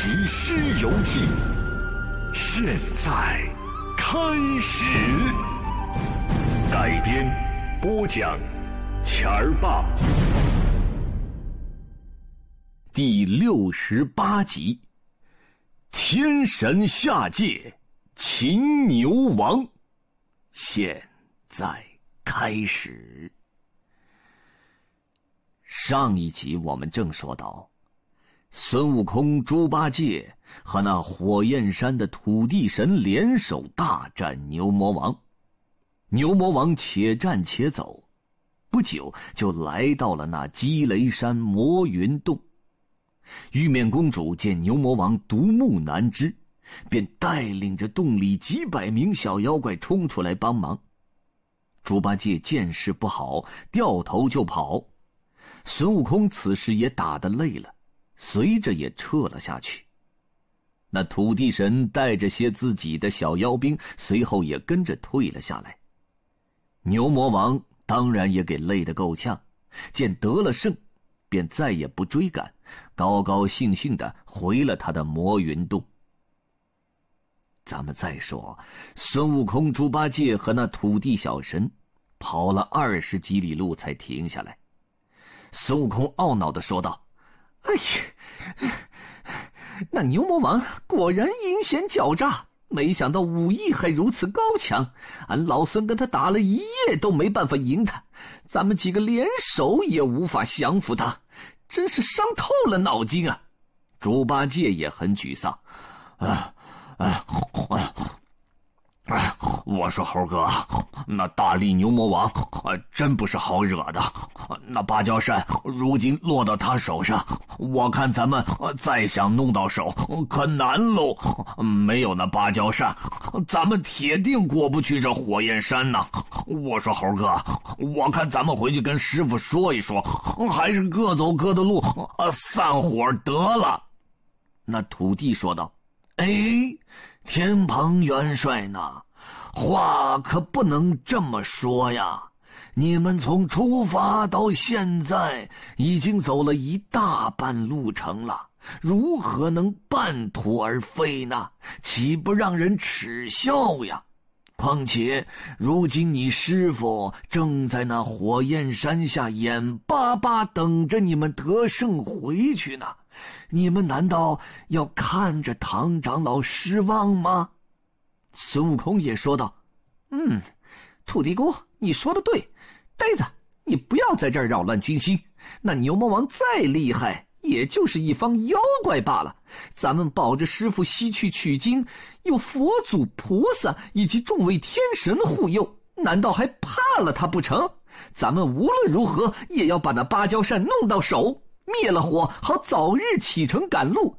《西游记》现在开始改编播讲《钱儿爸》第六十八集：天神下界，秦牛王。现在开始。上一集我们正说到。孙悟空、猪八戒和那火焰山的土地神联手大战牛魔王，牛魔王且战且走，不久就来到了那积雷山魔云洞。玉面公主见牛魔王独木难支，便带领着洞里几百名小妖怪冲出来帮忙。猪八戒见势不好，掉头就跑。孙悟空此时也打得累了。随着也撤了下去，那土地神带着些自己的小妖兵，随后也跟着退了下来。牛魔王当然也给累得够呛，见得了胜，便再也不追赶，高高兴兴的回了他的魔云洞。咱们再说，孙悟空、猪八戒和那土地小神，跑了二十几里路才停下来。孙悟空懊恼的说道。哎呀，那牛魔王果然阴险狡诈，没想到武艺还如此高强，俺老孙跟他打了一夜都没办法赢他，咱们几个联手也无法降服他，真是伤透了脑筋啊！猪八戒也很沮丧，啊啊！哎，我说猴哥，那大力牛魔王，呃，真不是好惹的。那芭蕉扇如今落到他手上，我看咱们再想弄到手可难喽。没有那芭蕉扇，咱们铁定过不去这火焰山呐。我说猴哥，我看咱们回去跟师傅说一说，还是各走各的路，散伙得了。那土地说道：“哎。”天蓬元帅呢？话可不能这么说呀！你们从出发到现在，已经走了一大半路程了，如何能半途而废呢？岂不让人耻笑呀？况且，如今你师傅正在那火焰山下，眼巴巴等着你们得胜回去呢。你们难道要看着唐长老失望吗？孙悟空也说道：“嗯，土地公，你说的对。呆子，你不要在这儿扰乱军心。那牛魔王再厉害，也就是一方妖怪罢了。咱们保着师傅西去取经，有佛祖菩萨以及众位天神护佑，难道还怕了他不成？咱们无论如何也要把那芭蕉扇弄到手。”灭了火，好早日启程赶路。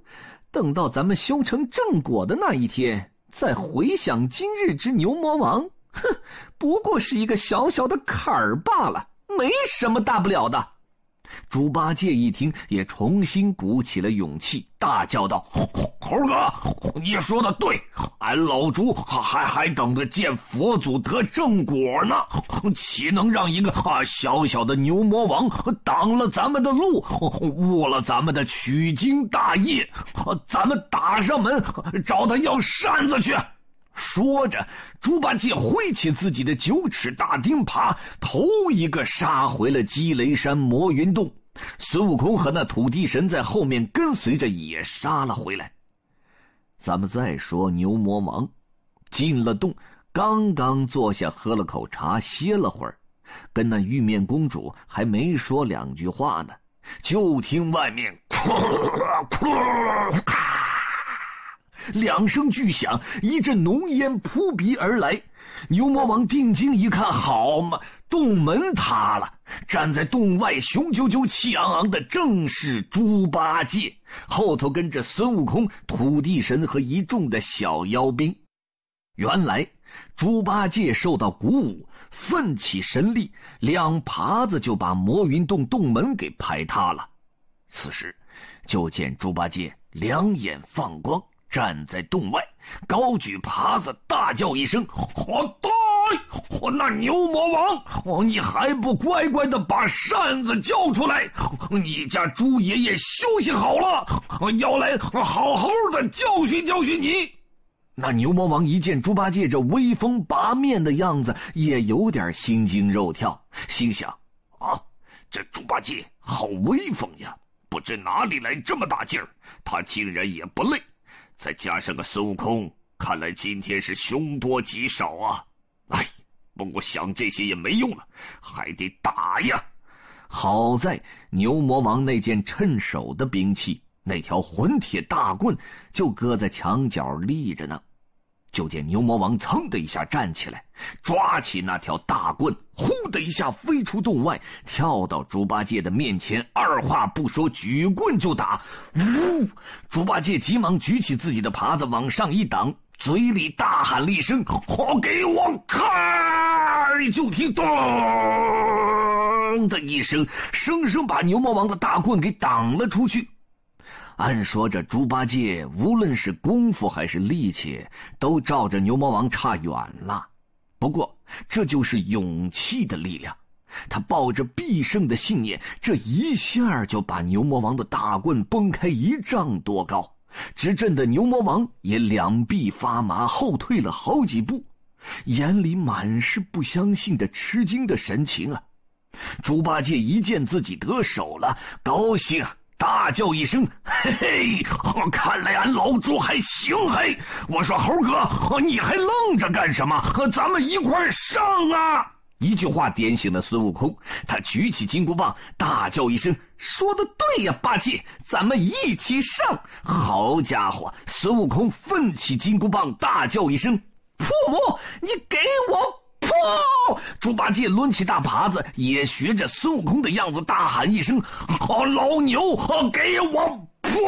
等到咱们修成正果的那一天，再回想今日之牛魔王，哼，不过是一个小小的坎儿罢了，没什么大不了的。猪八戒一听，也重新鼓起了勇气，大叫道：“猴哥，你说的对，俺老猪还还还等着见佛祖得正果呢，岂能让一个啊小小的牛魔王挡了咱们的路，误了咱们的取经大业？咱们打上门找他要扇子去！”说着，猪八戒挥起自己的九尺大钉耙，头一个杀回了积雷山魔云洞。孙悟空和那土地神在后面跟随着也杀了回来。咱们再说牛魔王，进了洞，刚刚坐下喝了口茶，歇了会儿，跟那玉面公主还没说两句话呢，就听外面。两声巨响，一阵浓烟扑鼻而来。牛魔王定睛一看，好嘛，洞门塌了！站在洞外，雄赳赳、气昂昂的，正是猪八戒，后头跟着孙悟空、土地神和一众的小妖兵。原来，猪八戒受到鼓舞，奋起神力，两耙子就把魔云洞洞门给拍塌了。此时，就见猪八戒两眼放光。站在洞外，高举耙子，大叫一声：“混蛋！活那牛魔王，你还不乖乖的把扇子交出来？你家猪爷爷休息好了，要来好好的教训教训你！”那牛魔王一见猪八戒这威风八面的样子，也有点心惊肉跳，心想：“啊，这猪八戒好威风呀！不知哪里来这么大劲儿，他竟然也不累。”再加上个孙悟空，看来今天是凶多吉少啊！哎，不过想这些也没用了，还得打呀。好在牛魔王那件趁手的兵器，那条混铁大棍，就搁在墙角立着呢。就见牛魔王噌的一下站起来，抓起那条大棍。呼的一下飞出洞外，跳到猪八戒的面前，二话不说举棍就打。呜！猪八戒急忙举起自己的耙子往上一挡，嘴里大喊了一声：“好，给我开！”就听咚的一声，生生把牛魔王的大棍给挡了出去。按说这猪八戒无论是功夫还是力气，都照着牛魔王差远了。不过，这就是勇气的力量，他抱着必胜的信念，这一下就把牛魔王的大棍崩开一丈多高，直震的牛魔王也两臂发麻，后退了好几步，眼里满是不相信的、吃惊的神情啊！猪八戒一见自己得手了，高兴。大叫一声：“嘿嘿，看来俺老猪还行嘿！”我说：“猴哥，你还愣着干什么？和咱们一块上啊！”一句话点醒了孙悟空，他举起金箍棒，大叫一声：“说的对呀，八戒，咱们一起上！”好家伙，孙悟空奋起金箍棒，大叫一声：“破魔，你给我！”噗！猪八戒抡起大耙子，也学着孙悟空的样子大喊一声：“好老牛，给我破！”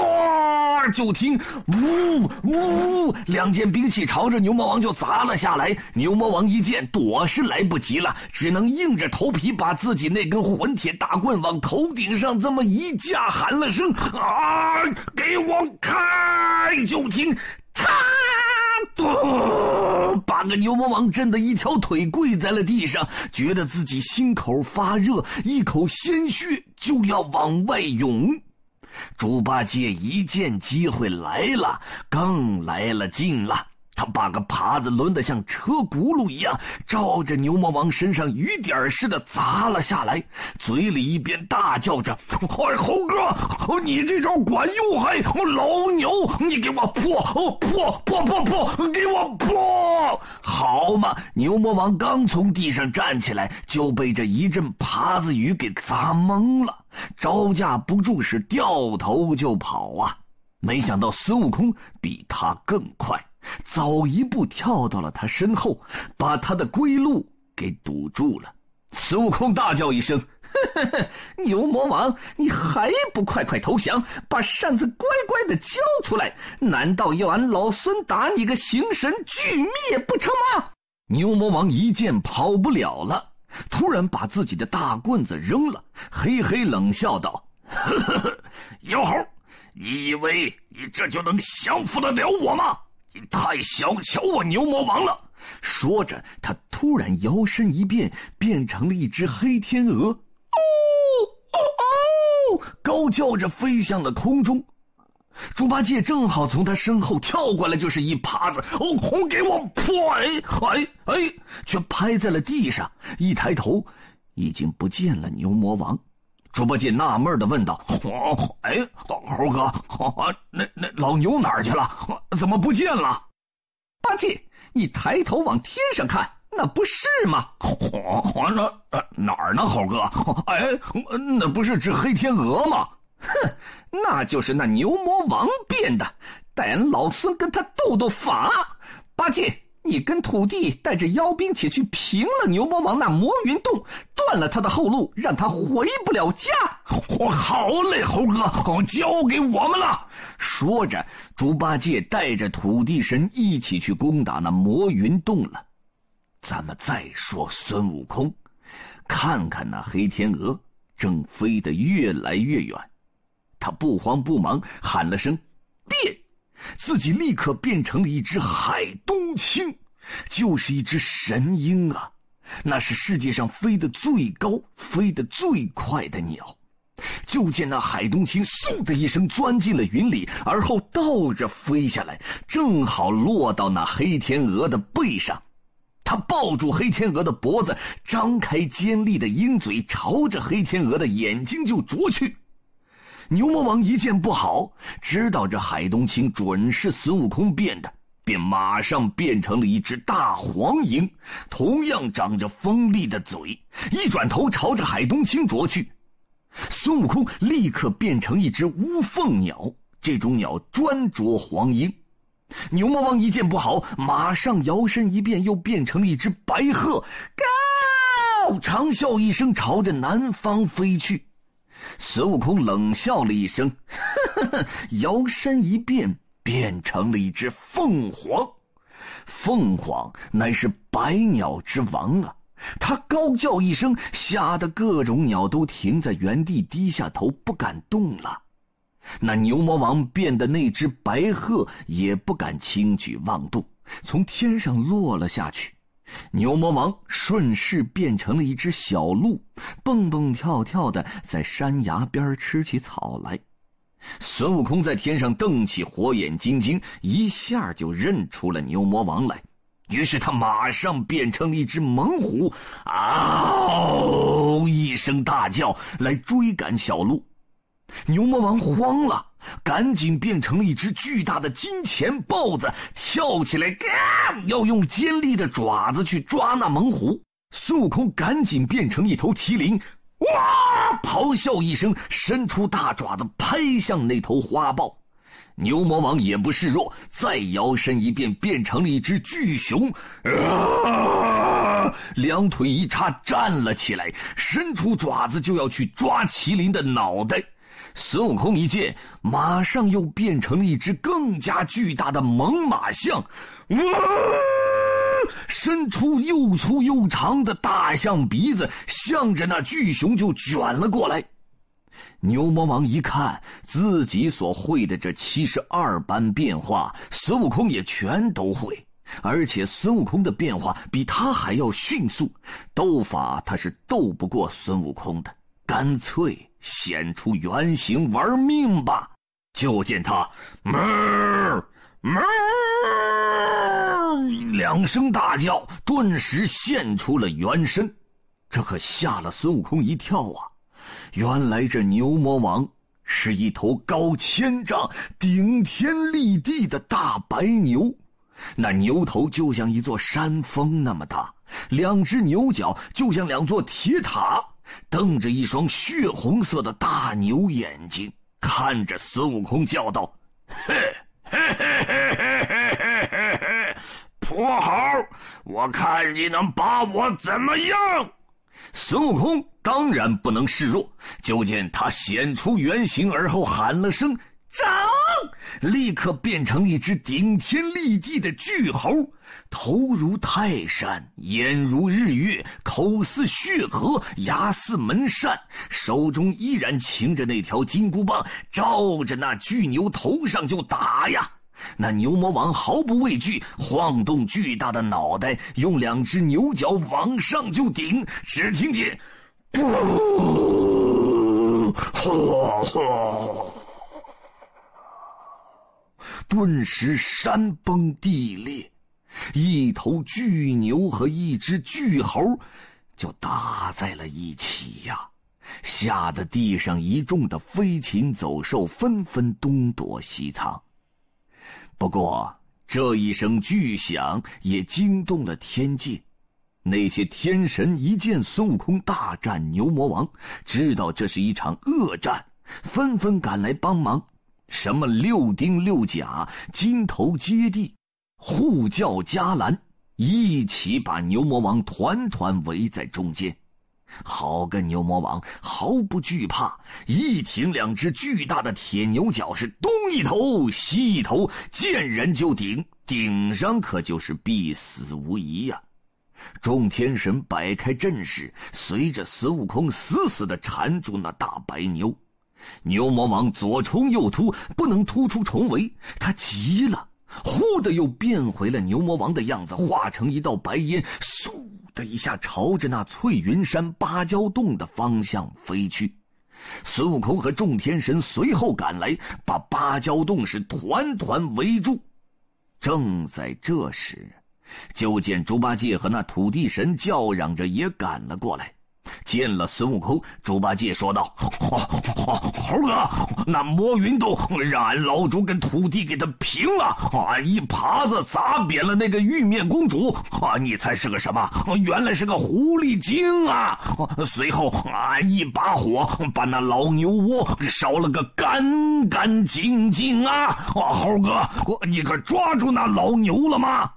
就听呜呜，两件兵器朝着牛魔王就砸了下来。牛魔王一见躲是来不及了，只能硬着头皮把自己那根混铁大棍往头顶上这么一架，喊了声：“啊，给我开！”就听擦。把个牛魔王震得一条腿跪在了地上，觉得自己心口发热，一口鲜血就要往外涌。猪八戒一见机会来了，更来了劲了。他把个耙子抡得像车轱辘一样，照着牛魔王身上雨点似的砸了下来，嘴里一边大叫着：“ 哎，猴哥，你这招管用还？老牛，你给我破！哦，破破破破，给我破！好嘛！”牛魔王刚从地上站起来，就被这一阵耙子雨给砸懵了，招架不住是掉头就跑啊！没想到孙悟空比他更快。早一步跳到了他身后，把他的归路给堵住了。孙悟空大叫一声：“ 牛魔王，你还不快快投降，把扇子乖乖的交出来？难道要俺老孙打你个形神俱灭不成吗？”牛魔王一见跑不了了，突然把自己的大棍子扔了，嘿嘿冷笑道：“呵呵呵，妖猴，你以为你这就能降服得了我吗？”你太小瞧我牛魔王了！说着，他突然摇身一变，变成了一只黑天鹅，哦哦哦，高叫着飞向了空中。猪八戒正好从他身后跳过来，就是一耙子，哦空，给我拍，哎哎，却拍在了地上。一抬头，已经不见了牛魔王。猪八戒纳闷的问道：“哎，猴哥，那那老牛哪儿去了？怎么不见了？”八戒，你抬头往天上看，那不是吗？那哪儿呢，猴哥？哎，那不是只黑天鹅吗？哼，那就是那牛魔王变的，带俺老孙跟他斗斗法，八戒。你跟土地带着妖兵，且去平了牛魔王那魔云洞，断了他的后路，让他回不了家。好嘞，猴哥，交给我们了。说着，猪八戒带着土地神一起去攻打那魔云洞了。咱们再说孙悟空，看看那黑天鹅正飞得越来越远，他不慌不忙喊了声：“变。”自己立刻变成了一只海东青，就是一只神鹰啊！那是世界上飞得最高、飞得最快的鸟。就见那海东青“嗖”的一声钻进了云里，而后倒着飞下来，正好落到那黑天鹅的背上。他抱住黑天鹅的脖子，张开尖利的鹰嘴，朝着黑天鹅的眼睛就啄去。牛魔王一见不好，知道这海东青准是孙悟空变的，便马上变成了一只大黄鹰，同样长着锋利的嘴，一转头朝着海东青啄去。孙悟空立刻变成一只乌凤鸟，这种鸟专啄黄鹰。牛魔王一见不好，马上摇身一变，又变成了一只白鹤，Go！长啸一声，朝着南方飞去。孙悟空冷笑了一声，摇身一变，变成了一只凤凰。凤凰乃是百鸟之王啊！他高叫一声，吓得各种鸟都停在原地，低下头不敢动了。那牛魔王变的那只白鹤也不敢轻举妄动，从天上落了下去。牛魔王顺势变成了一只小鹿，蹦蹦跳跳的在山崖边吃起草来。孙悟空在天上瞪起火眼金睛，一下就认出了牛魔王来。于是他马上变成了一只猛虎，啊，一声大叫来追赶小鹿。牛魔王慌了。赶紧变成了一只巨大的金钱豹子，跳起来，要用尖利的爪子去抓那猛虎。孙悟空赶紧变成一头麒麟，哇！咆哮一声，伸出大爪子拍向那头花豹。牛魔王也不示弱，再摇身一变，变成了一只巨熊，啊！两腿一叉，站了起来，伸出爪子就要去抓麒麟的脑袋。孙悟空一见，马上又变成了一只更加巨大的猛犸象，伸出又粗又长的大象鼻子，向着那巨熊就卷了过来。牛魔王一看，自己所会的这七十二般变化，孙悟空也全都会，而且孙悟空的变化比他还要迅速，斗法他是斗不过孙悟空的，干脆。显出原形，玩命吧！就见他，哞，哞，两声大叫，顿时现出了原身。这可吓了孙悟空一跳啊！原来这牛魔王是一头高千丈、顶天立地的大白牛，那牛头就像一座山峰那么大，两只牛角就像两座铁塔。瞪着一双血红色的大牛眼睛看着孙悟空，叫道：“嘿嘿嘿嘿嘿嘿嘿嘿，泼猴，我看你能把我怎么样？”孙悟空当然不能示弱，就见他显出原形，而后喊了声：“着！”立刻变成一只顶天立地的巨猴，头如泰山，眼如日月，口似血河，牙似门扇，手中依然擎着那条金箍棒，照着那巨牛头上就打呀！那牛魔王毫不畏惧，晃动巨大的脑袋，用两只牛角往上就顶，只听见，顿时山崩地裂，一头巨牛和一只巨猴就打在了一起呀！吓得地上一众的飞禽走兽纷纷东躲西藏。不过这一声巨响也惊动了天界，那些天神一见孙悟空大战牛魔王，知道这是一场恶战，纷纷赶来帮忙。什么六丁六甲、金头揭谛、护教伽蓝，一起把牛魔王团团围在中间。好个牛魔王，毫不惧怕，一挺两只巨大的铁牛角，是东一头西一头，见人就顶，顶上可就是必死无疑呀！众天神摆开阵势，随着孙悟空死死的缠住那大白牛。牛魔王左冲右突，不能突出重围，他急了，忽的又变回了牛魔王的样子，化成一道白烟，嗖的一下朝着那翠云山芭蕉洞的方向飞去。孙悟空和众天神随后赶来，把芭蕉洞是团团围住。正在这时，就见猪八戒和那土地神叫嚷着也赶了过来。见了孙悟空，猪八戒说道：“猴 猴猴哥，那魔云洞让俺老猪跟土地给他平了，俺一耙子砸扁了那个玉面公主，啊，你才是个什么？原来是个狐狸精啊！随后俺一把火把那老牛窝烧了个干干净净啊！啊，猴哥，你可抓住那老牛了吗？”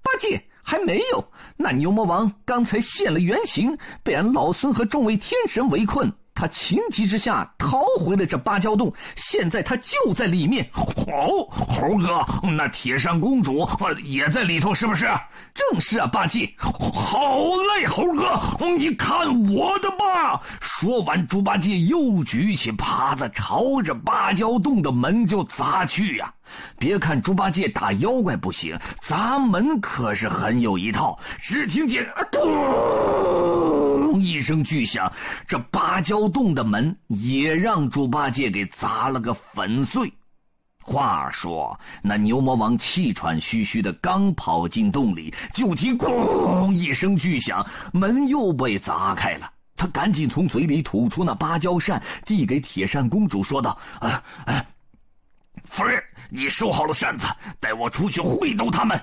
八戒。还没有，那牛魔王刚才现了原形，被俺老孙和众位天神围困。他情急之下逃回了这芭蕉洞，现在他就在里面。哦、猴哥，那铁扇公主也在里头，是不是？正是啊，霸气。好嘞，猴哥，你看我的吧。说完，猪八戒又举起耙子，朝着芭蕉洞的门就砸去呀。别看猪八戒打妖怪不行，砸门可是很有一套。只听见，咚！一声巨响，这芭蕉洞的门也让猪八戒给砸了个粉碎。话说，那牛魔王气喘吁吁的刚跑进洞里，就听“咣”一声巨响，门又被砸开了。他赶紧从嘴里吐出那芭蕉扇，递给铁扇公主，说道：“啊，夫人，你收好了扇子，带我出去会斗他们。”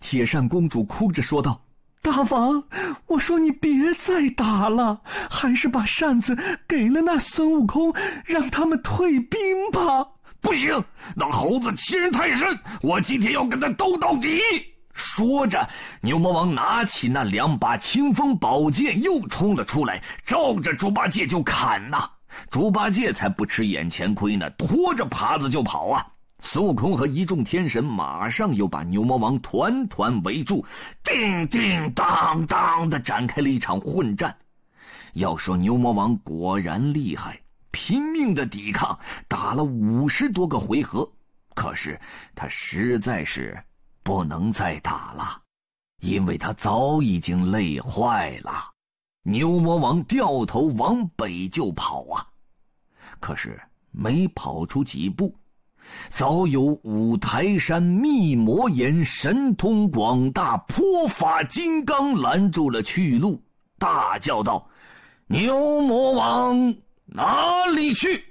铁扇公主哭着说道。大王，我说你别再打了，还是把扇子给了那孙悟空，让他们退兵吧。不行，那猴子欺人太甚，我今天要跟他斗到底。说着，牛魔王拿起那两把清风宝剑，又冲了出来，照着猪八戒就砍呐。猪八戒才不吃眼前亏呢，拖着耙子就跑啊。孙悟空和一众天神马上又把牛魔王团团围住，叮叮当当的展开了一场混战。要说牛魔王果然厉害，拼命的抵抗，打了五十多个回合，可是他实在是不能再打了，因为他早已经累坏了。牛魔王掉头往北就跑啊，可是没跑出几步。早有五台山密魔岩神通广大泼法金刚拦住了去路，大叫道：“牛魔王哪里去？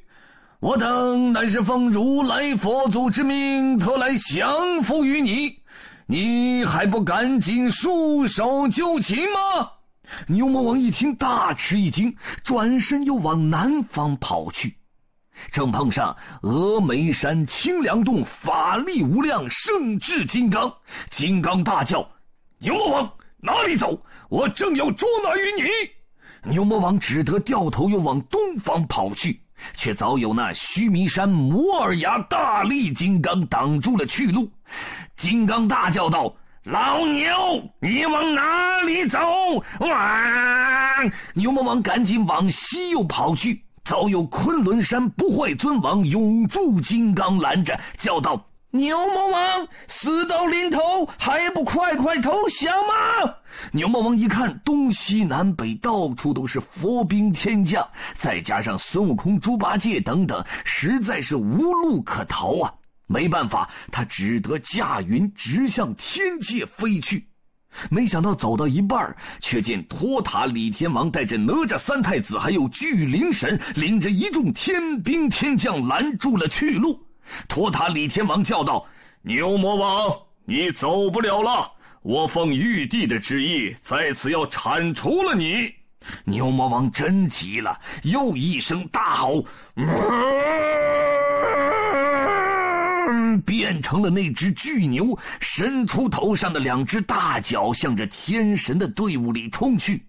我等乃是奉如来佛祖之命，特来降服于你，你还不赶紧束手就擒吗？”牛魔王一听，大吃一惊，转身又往南方跑去。正碰上峨眉山清凉洞法力无量圣智金刚，金刚大叫：“牛魔王哪里走？我正要捉拿于你！”牛魔王只得掉头又往东方跑去，却早有那须弥山摩尔崖大力金刚挡住了去路。金刚大叫道：“老牛，你往哪里走？”哇！牛魔王赶紧往西又跑去。早有昆仑山不坏尊王永驻金刚拦着，叫道：“牛魔王，死到临头，还不快快投降吗？”牛魔王一看，东西南北到处都是佛兵天将，再加上孙悟空、猪八戒等等，实在是无路可逃啊！没办法，他只得驾云直向天界飞去。没想到走到一半，却见托塔李天王带着哪吒三太子，还有巨灵神，领着一众天兵天将拦住了去路。托塔李天王叫道：“牛魔王，你走不了了！我奉玉帝的旨意，在此要铲除了你。”牛魔王真急了，又一声大吼：“啊！”嗯，变成了那只巨牛，伸出头上的两只大脚，向着天神的队伍里冲去。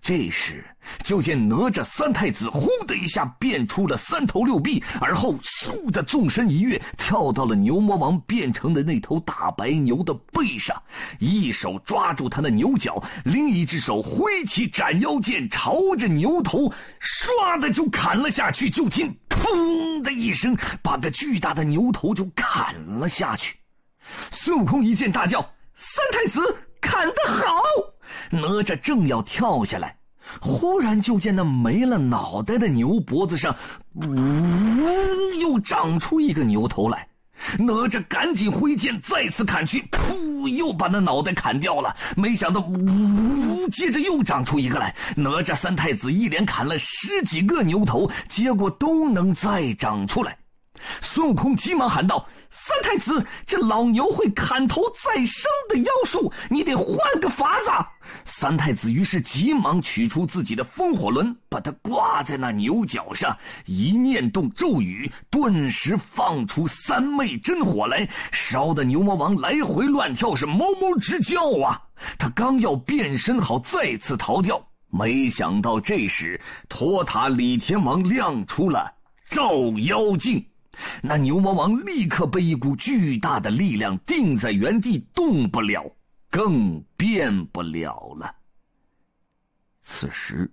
这时，就见哪吒三太子呼的一下变出了三头六臂，而后嗖的纵身一跃，跳到了牛魔王变成的那头大白牛的背上，一手抓住他的牛角，另一只手挥起斩妖剑，朝着牛头唰的就砍了下去。就听砰的一声，把个巨大的牛头就砍了下去。孙悟空一见，大叫：“三太子，砍得好！”哪吒正要跳下来，忽然就见那没了脑袋的牛脖子上，呜，又长出一个牛头来。哪吒赶紧挥剑再次砍去，噗，又把那脑袋砍掉了。没想到，呜，接着又长出一个来。哪吒三太子一连砍了十几个牛头，结果都能再长出来。孙悟空急忙喊道：“三太子，这老牛会砍头再生的妖术，你得换个法子。”三太子于是急忙取出自己的风火轮，把它挂在那牛角上，一念动咒语，顿时放出三昧真火来，烧得牛魔王来回乱跳，是哞哞直叫啊！他刚要变身，好再次逃掉，没想到这时托塔李天王亮出了照妖镜。那牛魔王立刻被一股巨大的力量定在原地，动不了，更变不了了。此时，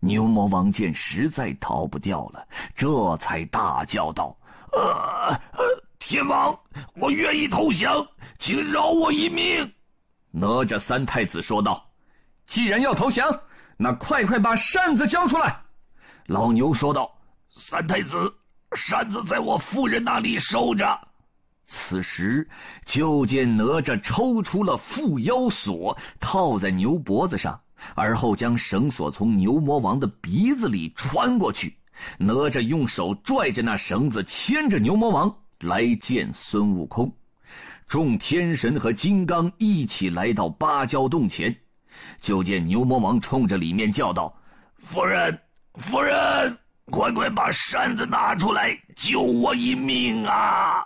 牛魔王见实在逃不掉了，这才大叫道：“呃呃，天王，我愿意投降，请饶我一命。”哪吒三太子说道：“既然要投降，那快快把扇子交出来。”老牛说道：“三太子。”扇子在我夫人那里收着。此时，就见哪吒抽出了缚妖锁，套在牛脖子上，而后将绳索从牛魔王的鼻子里穿过去。哪吒用手拽着那绳子，牵着牛魔王来见孙悟空。众天神和金刚一起来到芭蕉洞前，就见牛魔王冲着里面叫道：“夫人，夫人！”快快把扇子拿出来，救我一命啊！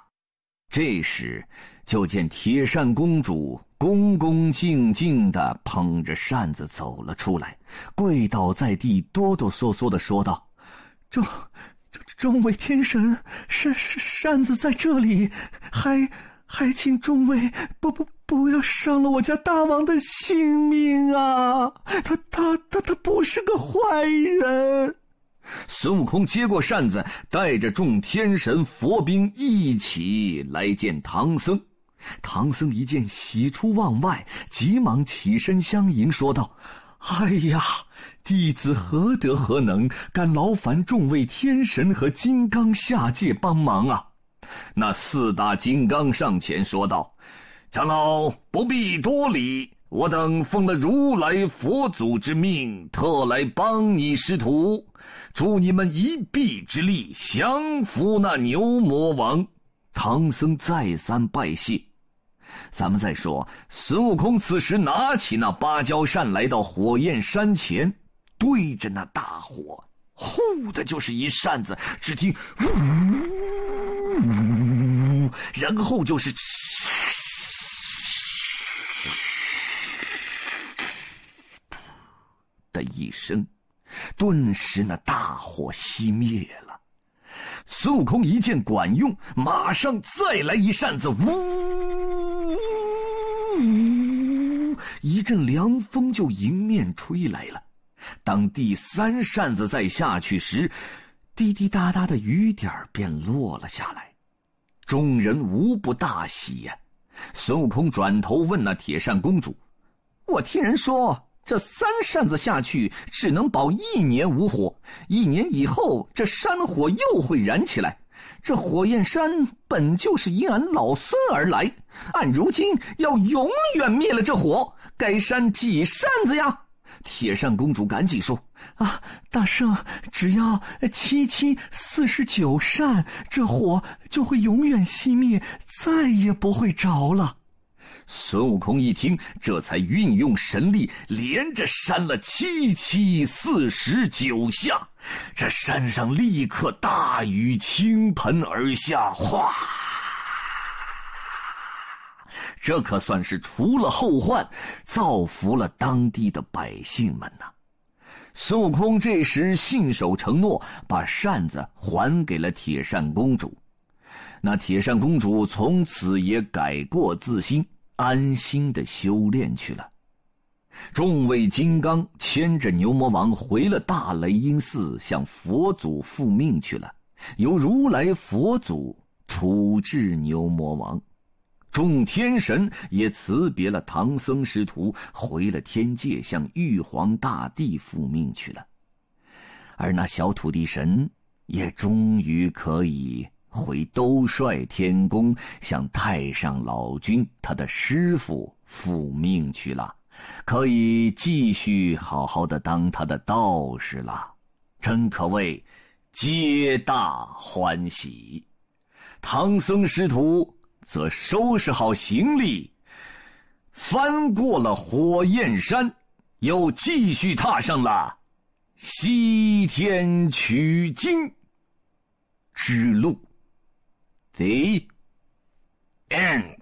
这时，就见铁扇公主恭恭敬敬的捧着扇子走了出来，跪倒在地，哆哆嗦嗦的说道：“众，众位天神，扇扇扇子在这里，还还请众位不不不要伤了我家大王的性命啊！他他他他不是个坏人。”孙悟空接过扇子，带着众天神、佛兵一起来见唐僧。唐僧一见，喜出望外，急忙起身相迎，说道：“哎呀，弟子何德何能，敢劳烦众位天神和金刚下界帮忙啊！”那四大金刚上前说道：“长老不必多礼。”我等奉了如来佛祖之命，特来帮你师徒，助你们一臂之力，降服那牛魔王。唐僧再三拜谢。咱们再说，孙悟空此时拿起那芭蕉扇，来到火焰山前，对着那大火，呼的就是一扇子，只听，呜”，然后就是。的一声，顿时那大火熄灭了。孙悟空一见管用，马上再来一扇子，呜！一阵凉风就迎面吹来了。当第三扇子再下去时，滴滴答答的雨点儿便落了下来。众人无不大喜呀！孙悟空转头问那铁扇公主：“我听人说。”这三扇子下去，只能保一年无火。一年以后，这山火又会燃起来。这火焰山本就是因俺老孙而来，俺如今要永远灭了这火，该扇几扇子呀？铁扇公主赶紧说：“啊，大圣，只要七七四十九扇，这火就会永远熄灭，再也不会着了。”孙悟空一听，这才运用神力，连着扇了七七四十九下，这山上立刻大雨倾盆而下，哗！这可算是除了后患，造福了当地的百姓们呐。孙悟空这时信守承诺，把扇子还给了铁扇公主，那铁扇公主从此也改过自新。安心的修炼去了。众位金刚牵着牛魔王回了大雷音寺，向佛祖复命去了，由如来佛祖处置牛魔王。众天神也辞别了唐僧师徒，回了天界，向玉皇大帝复命去了。而那小土地神也终于可以。回兜率天宫，向太上老君他的师傅复命去了，可以继续好好的当他的道士了，真可谓，皆大欢喜。唐僧师徒则收拾好行李，翻过了火焰山，又继续踏上了西天取经之路。the end.